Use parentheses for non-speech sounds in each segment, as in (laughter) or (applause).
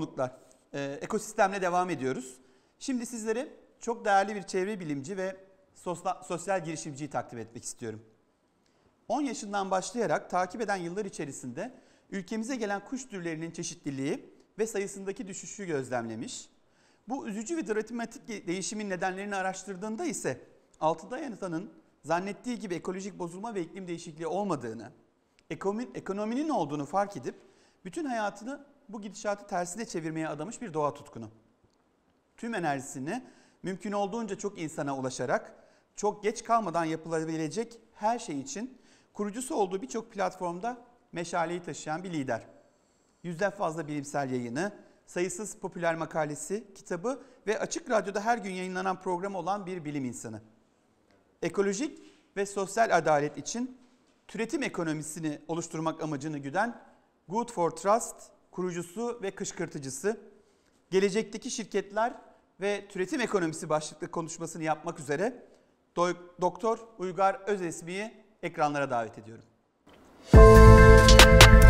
konuklar. Ee, ekosistemle devam ediyoruz. Şimdi sizleri çok değerli bir çevre bilimci ve sosla, sosyal girişimciyi takdim etmek istiyorum. 10 yaşından başlayarak takip eden yıllar içerisinde ülkemize gelen kuş türlerinin çeşitliliği ve sayısındaki düşüşü gözlemlemiş. Bu üzücü ve dramatik değişimin nedenlerini araştırdığında ise altıda yanıtanın zannettiği gibi ekolojik bozulma ve iklim değişikliği olmadığını, ekonominin olduğunu fark edip bütün hayatını bu gidişatı tersine çevirmeye adamış bir doğa tutkunu. Tüm enerjisini mümkün olduğunca çok insana ulaşarak çok geç kalmadan yapılabilecek her şey için kurucusu olduğu birçok platformda meşaleyi taşıyan bir lider. Yüzden fazla bilimsel yayını, sayısız popüler makalesi, kitabı ve Açık Radyo'da her gün yayınlanan program olan bir bilim insanı. Ekolojik ve sosyal adalet için türetim ekonomisini oluşturmak amacını güden Good for Trust kurucusu ve kışkırtıcısı. Gelecekteki şirketler ve türetim ekonomisi başlıklı konuşmasını yapmak üzere Doktor Uygar Özesmi'yi ekranlara davet ediyorum. Müzik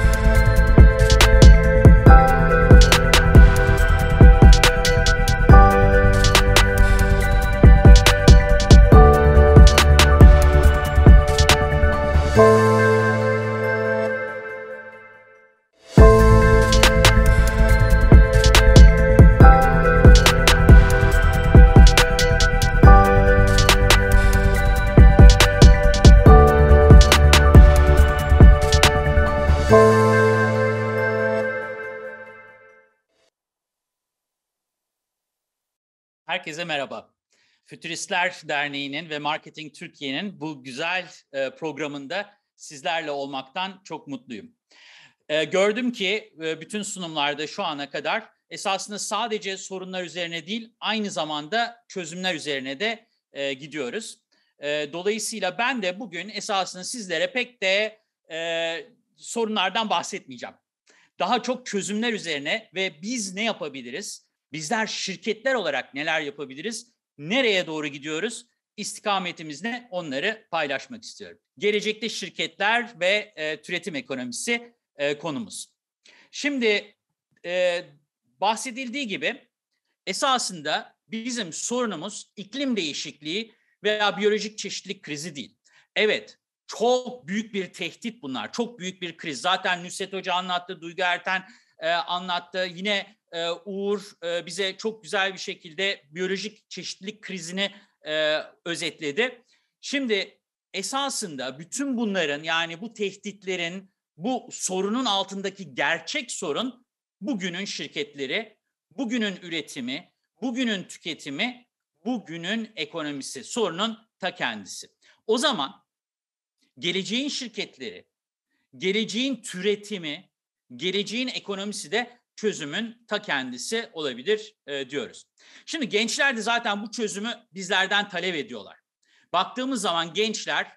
herkese merhaba. Fütüristler Derneği'nin ve Marketing Türkiye'nin bu güzel e, programında sizlerle olmaktan çok mutluyum. E, gördüm ki e, bütün sunumlarda şu ana kadar esasında sadece sorunlar üzerine değil, aynı zamanda çözümler üzerine de gidiyoruz. Dolayısıyla ben de bugün esasında sizlere pek de sorunlardan bahsetmeyeceğim. Daha çok çözümler üzerine ve biz ne yapabiliriz? Bizler şirketler olarak neler yapabiliriz? Nereye doğru gidiyoruz? istikametimiz ne? Onları paylaşmak istiyorum. Gelecekte şirketler ve e, türetim ekonomisi e, konumuz. Şimdi e, bahsedildiği gibi esasında bizim sorunumuz iklim değişikliği veya biyolojik çeşitlilik krizi değil. Evet, çok büyük bir tehdit bunlar, çok büyük bir kriz. Zaten Nusret Hoca anlattı, Duygu Erten e, anlattı. Yine e, Uğur e, bize çok güzel bir şekilde biyolojik çeşitlilik krizini e, özetledi. Şimdi esasında bütün bunların yani bu tehditlerin, bu sorunun altındaki gerçek sorun bugünün şirketleri, bugünün üretimi, bugünün tüketimi, bugünün ekonomisi sorunun ta kendisi. O zaman geleceğin şirketleri, geleceğin türetimi, geleceğin ekonomisi de çözümün ta kendisi olabilir e, diyoruz. Şimdi gençler de zaten bu çözümü bizlerden talep ediyorlar. Baktığımız zaman gençler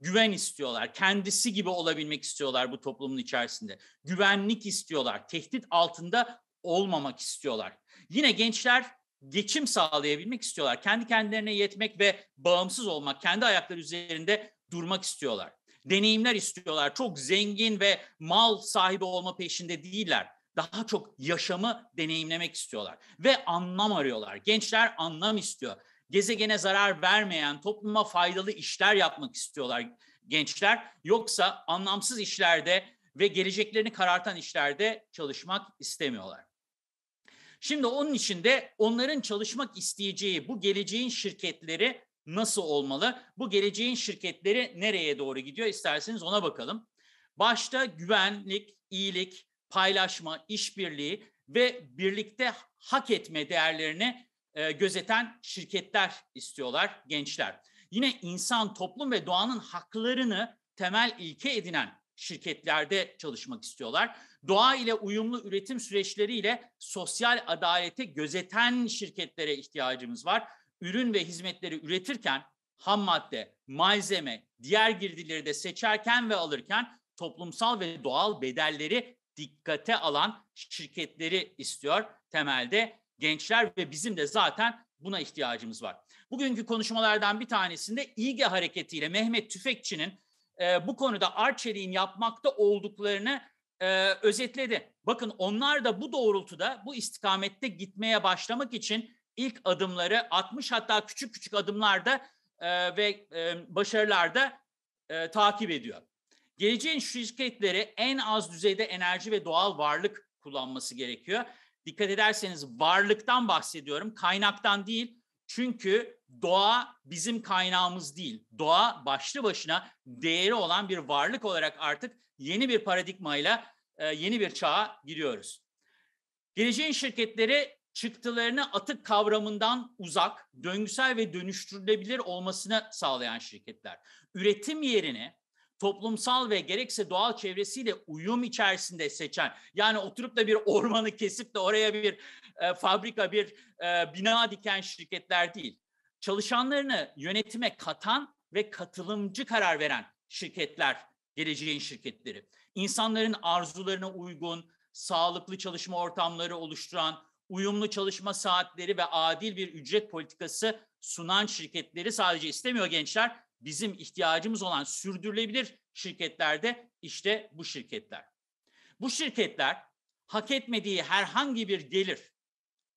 güven istiyorlar, kendisi gibi olabilmek istiyorlar bu toplumun içerisinde. Güvenlik istiyorlar, tehdit altında olmamak istiyorlar. Yine gençler geçim sağlayabilmek istiyorlar. Kendi kendilerine yetmek ve bağımsız olmak, kendi ayakları üzerinde durmak istiyorlar. Deneyimler istiyorlar. Çok zengin ve mal sahibi olma peşinde değiller daha çok yaşamı deneyimlemek istiyorlar ve anlam arıyorlar. Gençler anlam istiyor. Gezegene zarar vermeyen, topluma faydalı işler yapmak istiyorlar gençler. Yoksa anlamsız işlerde ve geleceklerini karartan işlerde çalışmak istemiyorlar. Şimdi onun için de onların çalışmak isteyeceği bu geleceğin şirketleri nasıl olmalı? Bu geleceğin şirketleri nereye doğru gidiyor? İsterseniz ona bakalım. Başta güvenlik, iyilik, paylaşma, işbirliği ve birlikte hak etme değerlerini e, gözeten şirketler istiyorlar gençler. Yine insan, toplum ve doğanın haklarını temel ilke edinen şirketlerde çalışmak istiyorlar. Doğa ile uyumlu üretim süreçleriyle sosyal adaleti gözeten şirketlere ihtiyacımız var. Ürün ve hizmetleri üretirken ham madde, malzeme, diğer girdileri de seçerken ve alırken toplumsal ve doğal bedelleri dikkate alan şirketleri istiyor temelde gençler ve bizim de zaten buna ihtiyacımız var. Bugünkü konuşmalardan bir tanesinde İge hareketiyle Mehmet Tüfekçi'nin e, bu konuda Arçelik'in yapmakta olduklarını e, özetledi. Bakın onlar da bu doğrultuda bu istikamette gitmeye başlamak için ilk adımları 60 hatta küçük küçük adımlarda e, ve e, başarılarda e, takip ediyor. Geleceğin şirketlere en az düzeyde enerji ve doğal varlık kullanması gerekiyor. Dikkat ederseniz varlıktan bahsediyorum, kaynaktan değil. Çünkü doğa bizim kaynağımız değil. Doğa başlı başına değeri olan bir varlık olarak artık yeni bir paradigmayla e, yeni bir çağa giriyoruz. Geleceğin şirketleri çıktılarını atık kavramından uzak, döngüsel ve dönüştürülebilir olmasını sağlayan şirketler. Üretim yerine toplumsal ve gerekse doğal çevresiyle uyum içerisinde seçen yani oturup da bir ormanı kesip de oraya bir e, fabrika bir e, bina diken şirketler değil. Çalışanlarını yönetime katan ve katılımcı karar veren şirketler geleceğin şirketleri. insanların arzularına uygun, sağlıklı çalışma ortamları oluşturan, uyumlu çalışma saatleri ve adil bir ücret politikası sunan şirketleri sadece istemiyor gençler, bizim ihtiyacımız olan sürdürülebilir şirketlerde işte bu şirketler. Bu şirketler hak etmediği herhangi bir gelir,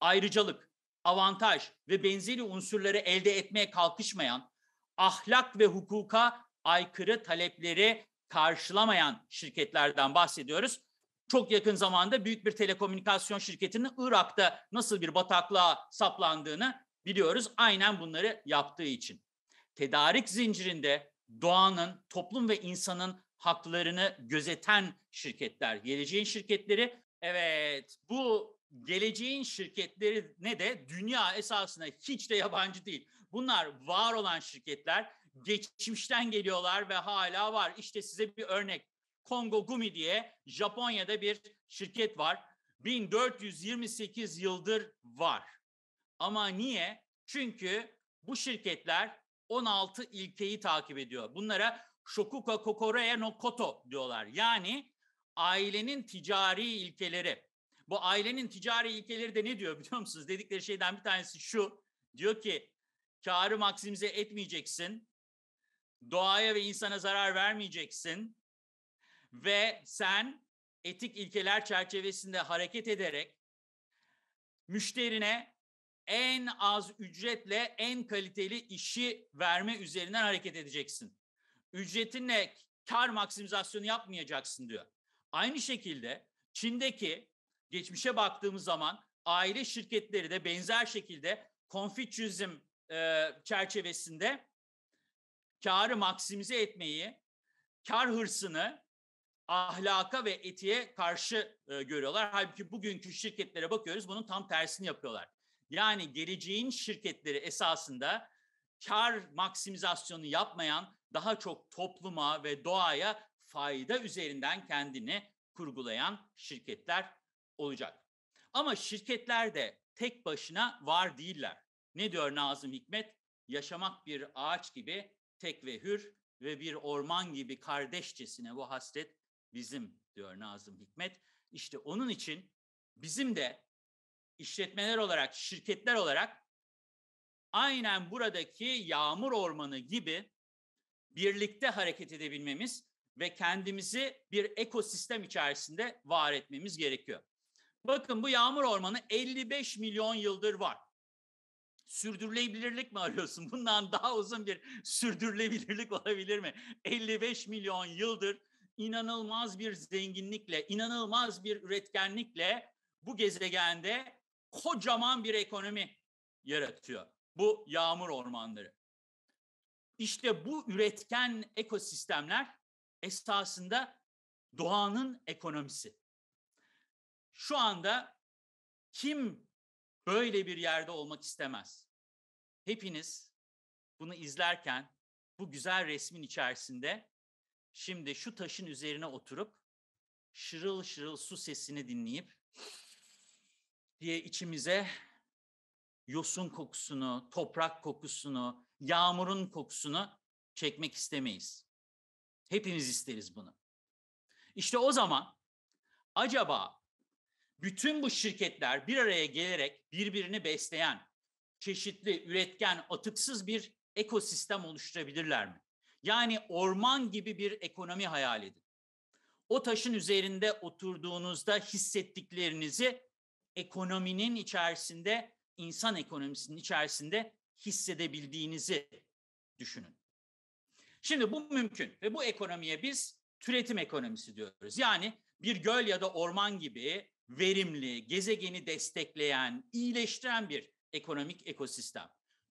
ayrıcalık, avantaj ve benzeri unsurları elde etmeye kalkışmayan, ahlak ve hukuka aykırı talepleri karşılamayan şirketlerden bahsediyoruz. Çok yakın zamanda büyük bir telekomünikasyon şirketinin Irak'ta nasıl bir bataklığa saplandığını biliyoruz. Aynen bunları yaptığı için tedarik zincirinde doğanın, toplum ve insanın haklarını gözeten şirketler, geleceğin şirketleri. Evet, bu geleceğin şirketleri ne de dünya esasında hiç de yabancı değil. Bunlar var olan şirketler, geçmişten geliyorlar ve hala var. İşte size bir örnek. Kongo Gumi diye Japonya'da bir şirket var. 1428 yıldır var. Ama niye? Çünkü bu şirketler 16 ilkeyi takip ediyor. Bunlara Shokuka Kokoreye no Koto diyorlar. Yani ailenin ticari ilkeleri. Bu ailenin ticari ilkeleri de ne diyor biliyor musunuz? Dedikleri şeyden bir tanesi şu. Diyor ki karı maksimize etmeyeceksin. Doğaya ve insana zarar vermeyeceksin. Ve sen etik ilkeler çerçevesinde hareket ederek müşterine en az ücretle en kaliteli işi verme üzerinden hareket edeceksin. Ücretinle kar maksimizasyonu yapmayacaksın diyor. Aynı şekilde Çin'deki geçmişe baktığımız zaman aile şirketleri de benzer şekilde Confucianism e, çerçevesinde karı maksimize etmeyi, kar hırsını ahlaka ve etiğe karşı e, görüyorlar. Halbuki bugünkü şirketlere bakıyoruz bunun tam tersini yapıyorlar. Yani geleceğin şirketleri esasında kar maksimizasyonu yapmayan daha çok topluma ve doğaya fayda üzerinden kendini kurgulayan şirketler olacak. Ama şirketler de tek başına var değiller. Ne diyor Nazım Hikmet? Yaşamak bir ağaç gibi tek ve hür ve bir orman gibi kardeşçesine bu hasret bizim diyor Nazım Hikmet. İşte onun için bizim de işletmeler olarak, şirketler olarak aynen buradaki yağmur ormanı gibi birlikte hareket edebilmemiz ve kendimizi bir ekosistem içerisinde var etmemiz gerekiyor. Bakın bu yağmur ormanı 55 milyon yıldır var. Sürdürülebilirlik mi arıyorsun? (laughs) Bundan daha uzun bir sürdürülebilirlik olabilir mi? 55 milyon yıldır inanılmaz bir zenginlikle, inanılmaz bir üretkenlikle bu gezegende kocaman bir ekonomi yaratıyor bu yağmur ormanları. İşte bu üretken ekosistemler esasında doğanın ekonomisi. Şu anda kim böyle bir yerde olmak istemez? Hepiniz bunu izlerken bu güzel resmin içerisinde şimdi şu taşın üzerine oturup şırıl şırıl su sesini dinleyip diye içimize yosun kokusunu, toprak kokusunu, yağmurun kokusunu çekmek istemeyiz. Hepimiz isteriz bunu. İşte o zaman acaba bütün bu şirketler bir araya gelerek birbirini besleyen, çeşitli, üretken, atıksız bir ekosistem oluşturabilirler mi? Yani orman gibi bir ekonomi hayal edin. O taşın üzerinde oturduğunuzda hissettiklerinizi ekonominin içerisinde, insan ekonomisinin içerisinde hissedebildiğinizi düşünün. Şimdi bu mümkün ve bu ekonomiye biz türetim ekonomisi diyoruz. Yani bir göl ya da orman gibi verimli, gezegeni destekleyen, iyileştiren bir ekonomik ekosistem.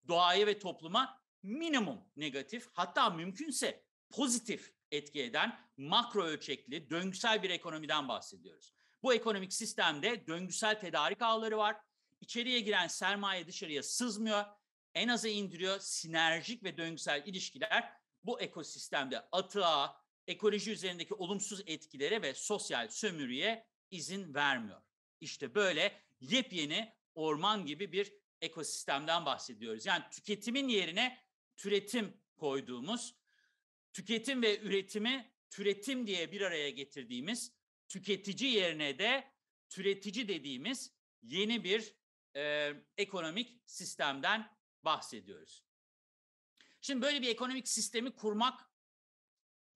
Doğaya ve topluma minimum negatif hatta mümkünse pozitif etki eden makro ölçekli döngüsel bir ekonomiden bahsediyoruz. Bu ekonomik sistemde döngüsel tedarik ağları var. İçeriye giren sermaye dışarıya sızmıyor. En aza indiriyor. Sinerjik ve döngüsel ilişkiler bu ekosistemde atığa, ekoloji üzerindeki olumsuz etkilere ve sosyal sömürüye izin vermiyor. İşte böyle yepyeni orman gibi bir ekosistemden bahsediyoruz. Yani tüketimin yerine türetim koyduğumuz, tüketim ve üretimi türetim diye bir araya getirdiğimiz tüketici yerine de türetici dediğimiz yeni bir e, ekonomik sistemden bahsediyoruz. Şimdi böyle bir ekonomik sistemi kurmak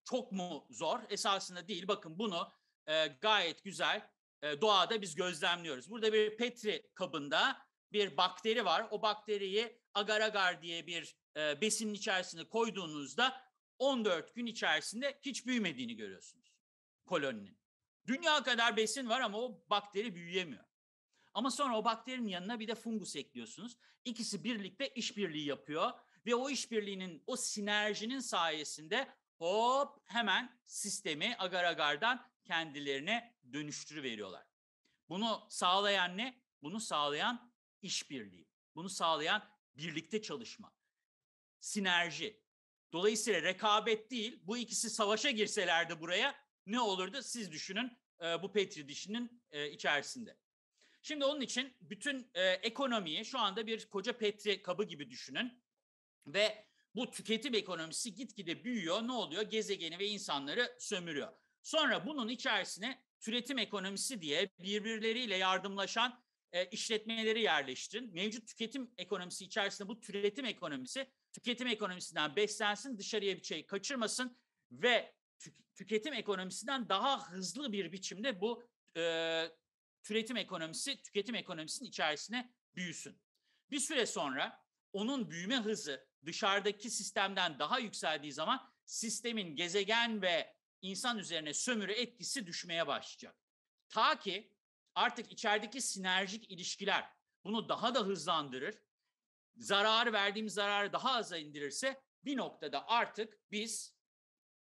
çok mu zor? Esasında değil. Bakın bunu e, gayet güzel e, doğada biz gözlemliyoruz. Burada bir petri kabında bir bakteri var. O bakteriyi agar agar diye bir e, besinin içerisine koyduğunuzda 14 gün içerisinde hiç büyümediğini görüyorsunuz koloninin. Dünya kadar besin var ama o bakteri büyüyemiyor. Ama sonra o bakterinin yanına bir de fungus ekliyorsunuz. İkisi birlikte işbirliği yapıyor ve o işbirliğinin, o sinerjinin sayesinde hop hemen sistemi agar agardan kendilerine dönüştürüveriyorlar. Bunu sağlayan ne? Bunu sağlayan işbirliği. Bunu sağlayan birlikte çalışma. Sinerji. Dolayısıyla rekabet değil. Bu ikisi savaşa girselerdi buraya ne olurdu siz düşünün e, bu Petri dişinin e, içerisinde. Şimdi onun için bütün e, ekonomiyi şu anda bir koca Petri kabı gibi düşünün ve bu tüketim ekonomisi gitgide büyüyor. Ne oluyor? Gezegeni ve insanları sömürüyor. Sonra bunun içerisine türetim ekonomisi diye birbirleriyle yardımlaşan e, işletmeleri yerleştirin. Mevcut tüketim ekonomisi içerisinde bu türetim ekonomisi tüketim ekonomisinden beslensin, dışarıya bir şey kaçırmasın ve tüketim ekonomisinden daha hızlı bir biçimde bu e, türetim ekonomisi tüketim ekonomisinin içerisine büyüsün. Bir süre sonra onun büyüme hızı dışarıdaki sistemden daha yükseldiği zaman sistemin gezegen ve insan üzerine sömürü etkisi düşmeye başlayacak. Ta ki artık içerideki sinerjik ilişkiler bunu daha da hızlandırır. Zararı verdiğimiz zararı daha aza indirirse bir noktada artık biz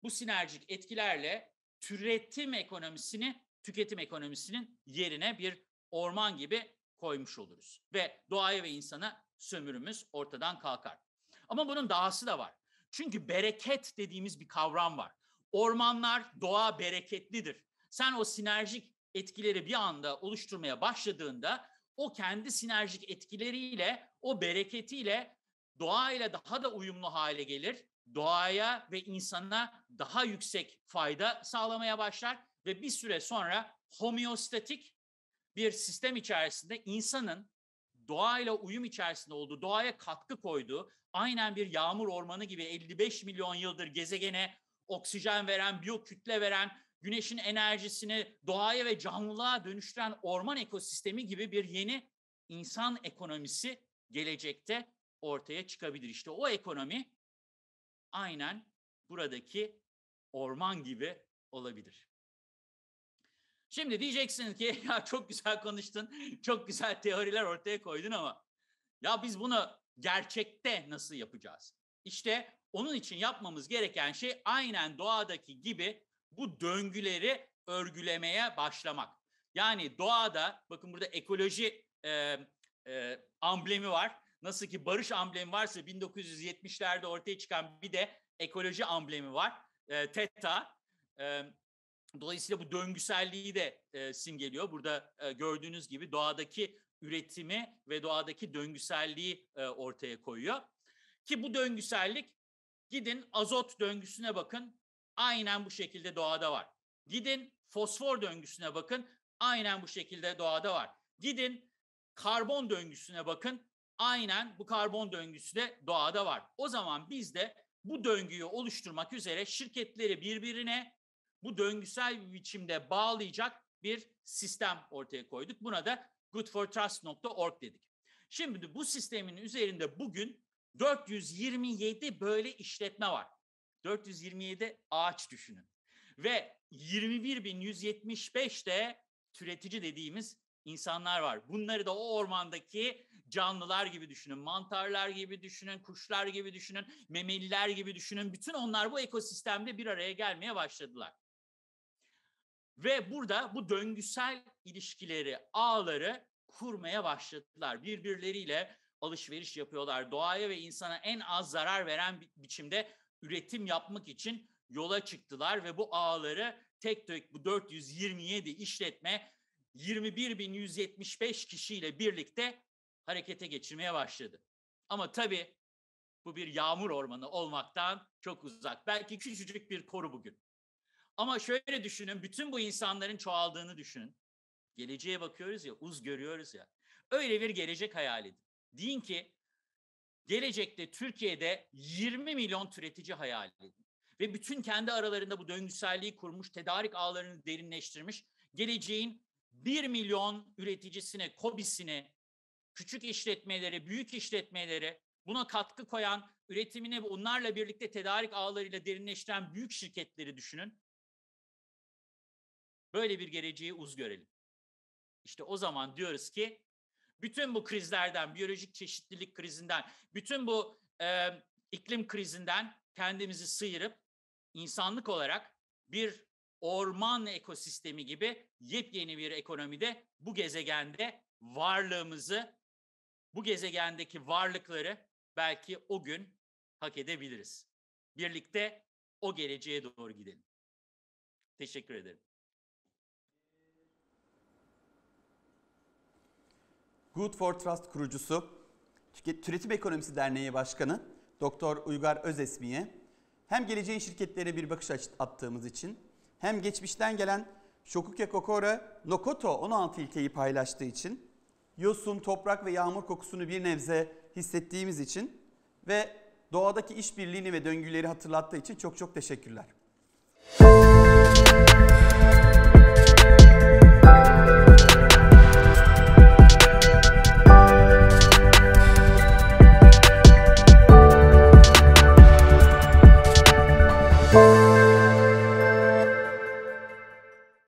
bu sinerjik etkilerle türetim ekonomisini tüketim ekonomisinin yerine bir orman gibi koymuş oluruz. Ve doğaya ve insana sömürümüz ortadan kalkar. Ama bunun dahası da var. Çünkü bereket dediğimiz bir kavram var. Ormanlar, doğa bereketlidir. Sen o sinerjik etkileri bir anda oluşturmaya başladığında o kendi sinerjik etkileriyle, o bereketiyle doğayla daha da uyumlu hale gelir doğaya ve insana daha yüksek fayda sağlamaya başlar ve bir süre sonra homeostatik bir sistem içerisinde insanın doğayla uyum içerisinde olduğu, doğaya katkı koyduğu, aynen bir yağmur ormanı gibi 55 milyon yıldır gezegene oksijen veren, biyokütle veren, güneşin enerjisini doğaya ve canlılığa dönüştüren orman ekosistemi gibi bir yeni insan ekonomisi gelecekte ortaya çıkabilir. İşte o ekonomi aynen buradaki orman gibi olabilir. Şimdi diyeceksin ki (laughs) ya çok güzel konuştun, çok güzel teoriler ortaya koydun ama ya biz bunu gerçekte nasıl yapacağız? İşte onun için yapmamız gereken şey aynen doğadaki gibi bu döngüleri örgülemeye başlamak. Yani doğada bakın burada ekoloji e, e, amblemi var. Nasıl ki barış amblemi varsa 1970'lerde ortaya çıkan bir de ekoloji amblemi var. E, TETA. E, dolayısıyla bu döngüselliği de e, simgeliyor. Burada e, gördüğünüz gibi doğadaki üretimi ve doğadaki döngüselliği e, ortaya koyuyor. Ki bu döngüsellik gidin azot döngüsüne bakın aynen bu şekilde doğada var. Gidin fosfor döngüsüne bakın aynen bu şekilde doğada var. Gidin karbon döngüsüne bakın Aynen bu karbon döngüsü de doğada var. O zaman biz de bu döngüyü oluşturmak üzere şirketleri birbirine bu döngüsel bir biçimde bağlayacak bir sistem ortaya koyduk. Buna da goodfortrust.org dedik. Şimdi bu sistemin üzerinde bugün 427 böyle işletme var. 427 ağaç düşünün. Ve 21.175 de türetici dediğimiz insanlar var. Bunları da o ormandaki canlılar gibi düşünün, mantarlar gibi düşünün, kuşlar gibi düşünün, memeliler gibi düşünün. Bütün onlar bu ekosistemde bir araya gelmeye başladılar. Ve burada bu döngüsel ilişkileri, ağları kurmaya başladılar. Birbirleriyle alışveriş yapıyorlar. Doğaya ve insana en az zarar veren bi- biçimde üretim yapmak için yola çıktılar ve bu ağları tek tek bu 427 işletme 21.175 kişiyle birlikte harekete geçirmeye başladı. Ama tabii bu bir yağmur ormanı olmaktan çok uzak. Belki küçücük bir koru bugün. Ama şöyle düşünün, bütün bu insanların çoğaldığını düşünün. Geleceğe bakıyoruz ya, uz görüyoruz ya. Öyle bir gelecek hayal edin. Deyin ki gelecekte Türkiye'de 20 milyon türetici hayal edin. Ve bütün kendi aralarında bu döngüselliği kurmuş, tedarik ağlarını derinleştirmiş, geleceğin 1 milyon üreticisine, kobisine küçük işletmeleri, büyük işletmeleri, buna katkı koyan, üretimine onlarla birlikte tedarik ağlarıyla derinleştiren büyük şirketleri düşünün. Böyle bir geleceği uz görelim. İşte o zaman diyoruz ki bütün bu krizlerden, biyolojik çeşitlilik krizinden, bütün bu e, iklim krizinden kendimizi sıyırıp insanlık olarak bir orman ekosistemi gibi yepyeni bir ekonomide bu gezegende varlığımızı bu gezegendeki varlıkları belki o gün hak edebiliriz. Birlikte o geleceğe doğru gidelim. Teşekkür ederim. Good for Trust kurucusu, Türetim Ekonomisi Derneği Başkanı Doktor Uygar Özesmi'ye hem geleceğin şirketlerine bir bakış attığımız için hem geçmişten gelen Shokuke Kokora Nokoto 16 ilkeyi paylaştığı için yosun, toprak ve yağmur kokusunu bir nebze hissettiğimiz için ve doğadaki işbirliğini ve döngüleri hatırlattığı için çok çok teşekkürler. Müzik